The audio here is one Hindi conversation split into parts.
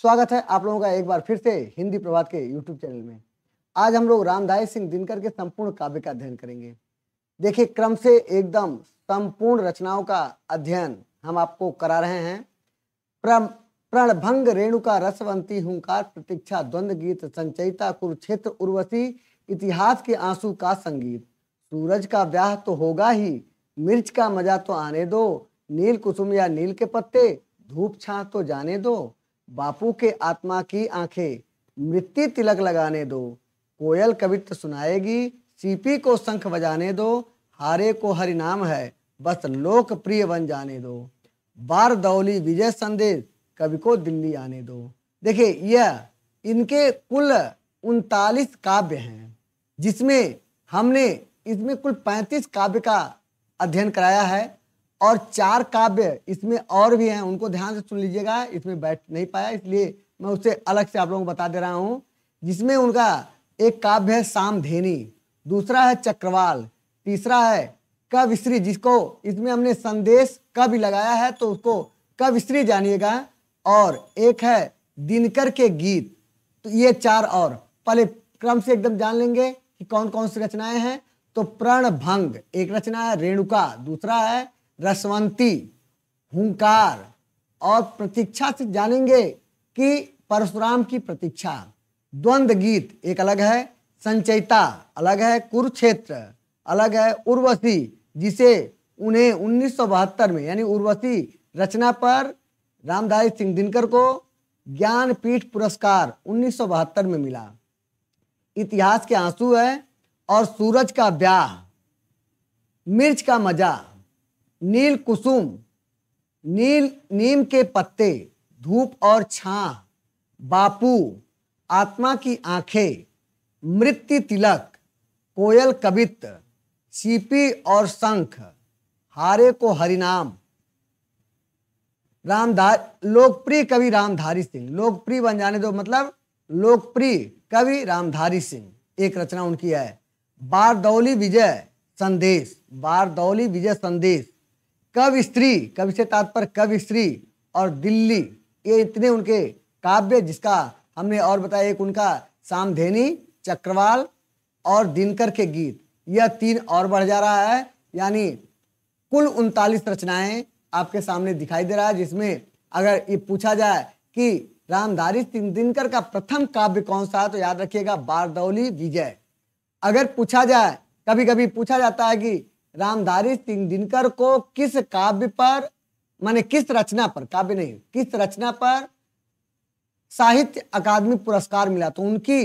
स्वागत है आप लोगों का एक बार फिर से हिंदी प्रभात के यूट्यूब चैनल में आज हम लोग रामदाय सिंह दिनकर के संपूर्ण काव्य का अध्ययन करेंगे देखिए क्रम से एकदम संपूर्ण रचनाओं का अध्ययन हम आपको करा रहे हैं प्रणभंग रेणुका रसवंती हूंकार प्रतीक्षा द्वंद गीत संचयिता कुरुक्षेत्र उर्वशी इतिहास के आंसू का संगीत सूरज का ब्याह तो होगा ही मिर्च का मजा तो आने दो नील कुसुम या नील के पत्ते धूप छा तो जाने दो बापू के आत्मा की आंखें मृत्यु तिलक लगाने दो कोयल कवित्व सुनाएगी सीपी को शंख बजाने दो हारे को हरिनाम है बस लोकप्रिय बन जाने दो बार दौली विजय संदेश कवि को दिल्ली आने दो देखिए यह इनके कुल उनतालीस काव्य हैं जिसमें हमने इसमें कुल पैंतीस काव्य का अध्ययन कराया है और चार काव्य इसमें और भी हैं उनको ध्यान से सुन लीजिएगा इसमें बैठ नहीं पाया इसलिए मैं उससे अलग से आप लोगों को बता दे रहा हूँ जिसमें उनका एक काव्य है सामधेनी दूसरा है चक्रवाल तीसरा है कविश्री जिसको इसमें हमने संदेश कवि लगाया है तो उसको कविश्री जानिएगा और एक है दिनकर के गीत तो ये चार और पहले क्रम से एकदम जान लेंगे कि कौन कौन सी रचनाएं हैं तो प्रण भंग एक रचना है रेणुका दूसरा है रसवंती हुंकार और प्रतीक्षा से जानेंगे कि परशुराम की प्रतीक्षा द्वंद्व गीत एक अलग है संचयिता अलग है कुरुक्षेत्र अलग है उर्वशी जिसे उन्हें उन्नीस में यानी उर्वशी रचना पर रामधारी सिंह दिनकर को ज्ञानपीठ पुरस्कार उन्नीस में मिला इतिहास के आंसू है और सूरज का ब्याह मिर्च का मजा नील कुसुम नील नीम के पत्ते धूप और छां बापू आत्मा की आंखें मृत्यु तिलक कोयल कवित सीपी और शंख हारे को हरिनाम रामधार लोकप्रिय कवि रामधारी सिंह लोकप्रिय बन जाने दो मतलब लोकप्रिय कवि रामधारी सिंह एक रचना उनकी है बारदौली विजय संदेश बारदौली विजय संदेश कवि स्त्री कवि से तात्पर्य कवि स्त्री और दिल्ली ये इतने उनके काव्य जिसका हमने और बताया एक उनका सामधेनी चक्रवाल और दिनकर के गीत यह तीन और बढ़ जा रहा है यानी कुल उनतालीस रचनाएं आपके सामने दिखाई दे रहा है जिसमें अगर ये पूछा जाए कि रामधारी दिनकर का प्रथम काव्य कौन सा है तो याद रखिएगा बारदौली विजय अगर पूछा जाए कभी कभी पूछा जाता है कि रामधारी सिंह दिनकर को किस काव्य पर माने किस रचना पर काव्य नहीं किस रचना पर साहित्य अकादमी पुरस्कार मिला तो उनकी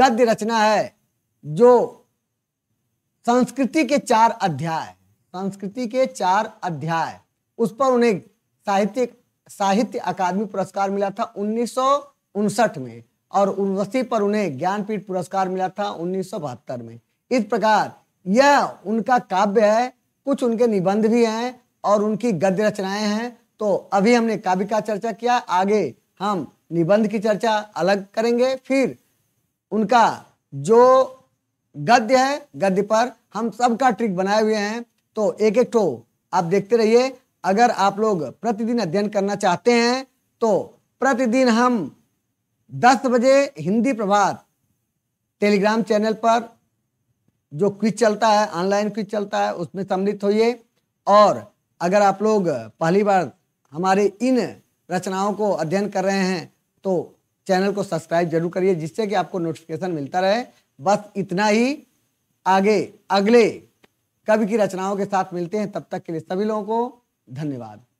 गद्य रचना है जो संस्कृति के चार अध्याय संस्कृति के चार अध्याय उस पर उन्हें साहित्य साहित्य अकादमी पुरस्कार मिला था उन्नीस में और उर्वशी पर उन्हें ज्ञानपीठ पुरस्कार मिला था उन्नीस में इस प्रकार यह उनका काव्य है कुछ उनके निबंध भी हैं और उनकी गद्य रचनाएं हैं तो अभी हमने काव्य का चर्चा किया आगे हम निबंध की चर्चा अलग करेंगे फिर उनका जो गद्य है गद्य पर हम सबका ट्रिक बनाए हुए हैं तो एक एक ठो आप देखते रहिए अगर आप लोग प्रतिदिन अध्ययन करना चाहते हैं तो प्रतिदिन हम 10 बजे हिंदी प्रभात टेलीग्राम चैनल पर जो क्विज चलता है ऑनलाइन क्विज चलता है उसमें सम्मिलित होइए और अगर आप लोग पहली बार हमारे इन रचनाओं को अध्ययन कर रहे हैं तो चैनल को सब्सक्राइब जरूर करिए जिससे कि आपको नोटिफिकेशन मिलता रहे बस इतना ही आगे अगले कवि की रचनाओं के साथ मिलते हैं तब तक के लिए सभी लोगों को धन्यवाद